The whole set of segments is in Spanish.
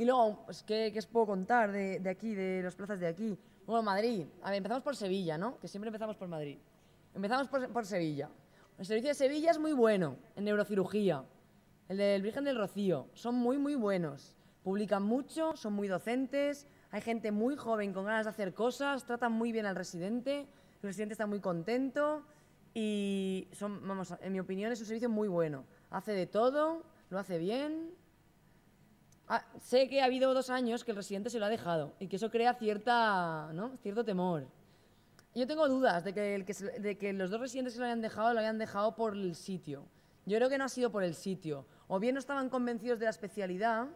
Y luego, pues, ¿qué, os puedo contar de, aquí, de las plazas de aquí? Bueno, Madrid. A ver, empezamos por Sevilla, ¿no? Que siempre empezamos por Madrid. Empezamos por, por Sevilla. El servicio de Sevilla es muy bueno en neurocirugía. El del Virgen del Rocío. Son muy, muy buenos. Publican mucho, son muy docentes. Hay gente muy joven con ganas de hacer cosas. Tratan muy bien al residente. El residente está muy contento. Y son, vamos, en mi opinión es un servicio muy bueno. Hace de todo, lo hace bien. Ah, sé que ha habido dos años que el residente se lo ha dejado y que eso crea cierta, ¿no? cierto temor. Yo tengo dudas de que, el que de que los dos residentes se lo hayan dejado lo hayan dejado por el sitio. Yo creo que no ha sido por el sitio. O bien no estaban convencidos de la especialidad,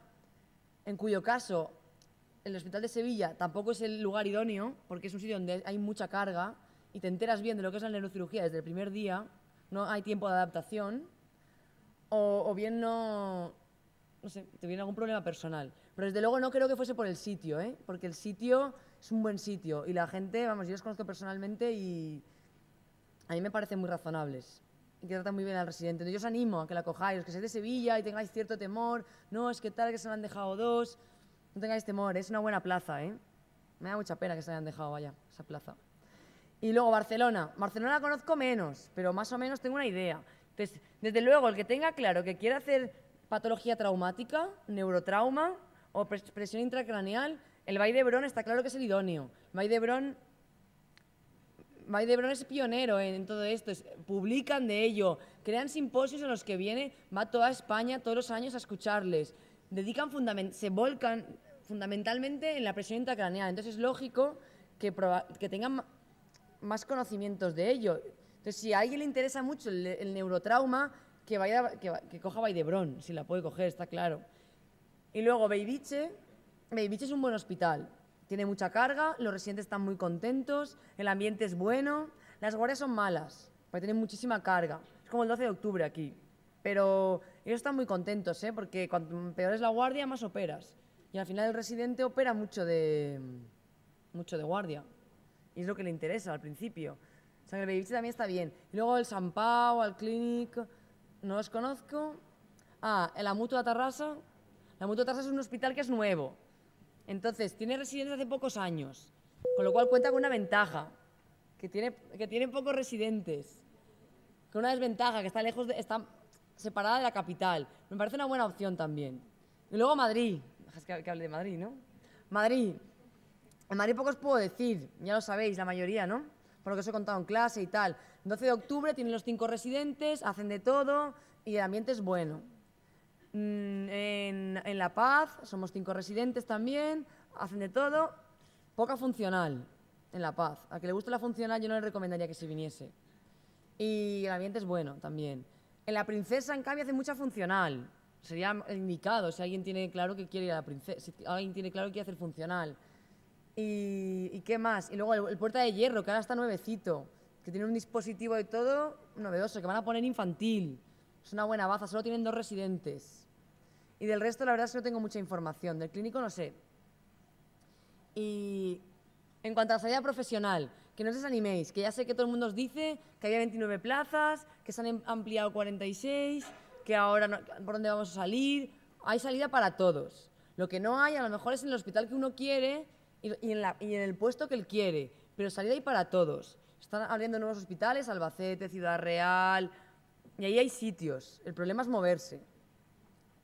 en cuyo caso el Hospital de Sevilla tampoco es el lugar idóneo, porque es un sitio donde hay mucha carga y te enteras bien de lo que es la neurocirugía desde el primer día, no hay tiempo de adaptación, o, o bien no, no sé, tuviera algún problema personal. Pero desde luego no creo que fuese por el sitio, ¿eh? porque el sitio es un buen sitio y la gente, vamos, yo los conozco personalmente y a mí me parecen muy razonables y que tratan muy bien al residente. Entonces yo os animo a que la cojáis, que seáis de Sevilla y tengáis cierto temor, no, es que tal, que se lo han dejado dos, no tengáis temor, ¿eh? es una buena plaza, ¿eh? Me da mucha pena que se la hayan dejado, vaya, esa plaza. Y luego Barcelona. Barcelona la conozco menos, pero más o menos tengo una idea. Entonces, desde luego, el que tenga claro que quiere hacer patología traumática, neurotrauma o presión intracraneal, el Bay de Bron está claro que es el idóneo. Bay de Bron es pionero en, todo esto, publican de ello, crean simposios en los que viene, va toda España todos los años a escucharles, dedican se volcan fundamentalmente en la presión intracraneal. Entonces es lógico que, que tengan más conocimientos de ello. Entonces, si a alguien le interesa mucho el neurotrauma, que, vaya, que, que coja si la puede coger, está claro. Y luego Beibiche, Beibiche es un buen hospital, tiene mucha carga, los residentes están muy contentos, el ambiente es bueno, las guardias son malas, porque tienen muchísima carga. Es como el 12 de octubre aquí, pero ellos están muy contentos, ¿eh? porque cuanto peor es la guardia, más operas. Y al final el residente opera mucho de, mucho de guardia. Y es lo que le interesa al principio. O sea, que el Beibiche también está bien. Y luego el San Pau, el Clinic, no los conozco. Ah, en la Mutua Tarrasa. La Mutua Tarrasa es un hospital que es nuevo. Entonces, tiene residentes hace pocos años, con lo cual cuenta con una ventaja, que tiene, pocos residentes, con una desventaja, que está lejos, está separada de la capital. Me parece una buena opción también. Y luego Madrid, dejas que, hable de Madrid, ¿no? Madrid, en Madrid pocos puedo decir, ya lo sabéis, la mayoría, ¿no? por lo que os he contado en clase y tal. 12 de octubre tienen los cinco residentes, hacen de todo y el ambiente es bueno. Mm, en, en, La Paz somos cinco residentes también, hacen de todo. Poca funcional en La Paz. A que le guste la funcional yo no le recomendaría que se viniese. Y el ambiente es bueno también. En La Princesa, en cambio, hace mucha funcional. Sería indicado si alguien tiene claro que quiere ir a la princesa, si alguien tiene claro que quiere hacer funcional. Y, qué más? Y luego el, Puerta de Hierro, que ahora está nuevecito, que tiene un dispositivo de todo novedoso, que van a poner infantil. Es una buena baza, solo tienen dos residentes. Y del resto, la verdad es que no tengo mucha información. Del clínico no sé. Y en cuanto a la salida profesional, que no os desaniméis, que ya sé que todo el mundo os dice que había 29 plazas, que se han em, ampliado 46, que ahora por dónde vamos a salir. Hay salida para todos. Lo que no hay, a lo mejor, es en el hospital que uno quiere y, en el puesto que él quiere, pero salida hay para todos. Están abriendo nuevos hospitales, Albacete, Ciudad Real, y ahí hay sitios. El problema es moverse.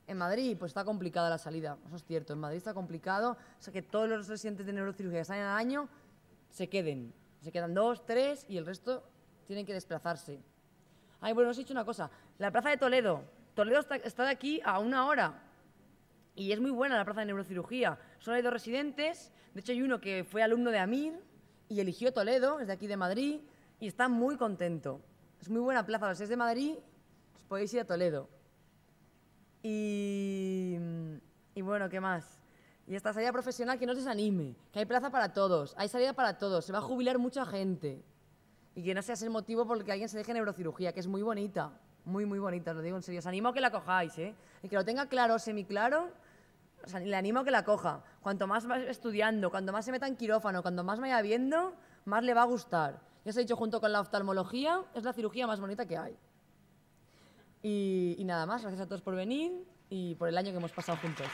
En Madrid, pues está complicada la salida, eso es cierto. En Madrid está complicado, o sea que todos los residentes de neurocirugía que salen al año se queden. Se quedan dos, tres y el resto tienen que desplazarse. Ay, bueno, os he dicho una cosa. La plaza de Toledo. Toledo está, está de aquí a una hora. Y es muy buena la plaza de neurocirugía. Solo hay dos residentes, de hecho hay uno que fue alumno de Amir y eligió Toledo, es de aquí de Madrid, y está muy contento. Es muy buena plaza, los es de Madrid, os pues podéis ir a Toledo. Y, bueno, ¿qué más? Y esta salida profesional que no os desanime, que hay plaza para todos, hay salida para todos, se va a jubilar mucha gente. Y que no seas el motivo por el que alguien se deje neurocirugía, que es muy bonita, muy, muy bonita, lo digo en serio. Os animo a que la cojáis, ¿eh? Y que lo tenga claro, semi claro. O le animo a que la coja. Cuanto más va estudiando, cuanto más se meta en quirófano, cuanto más vaya viendo, más le va a gustar. Ya os he dicho, junto con la oftalmología, es la cirugía más bonita que hay. y nada más, gracias a todos por venir y por el año que hemos pasado juntos.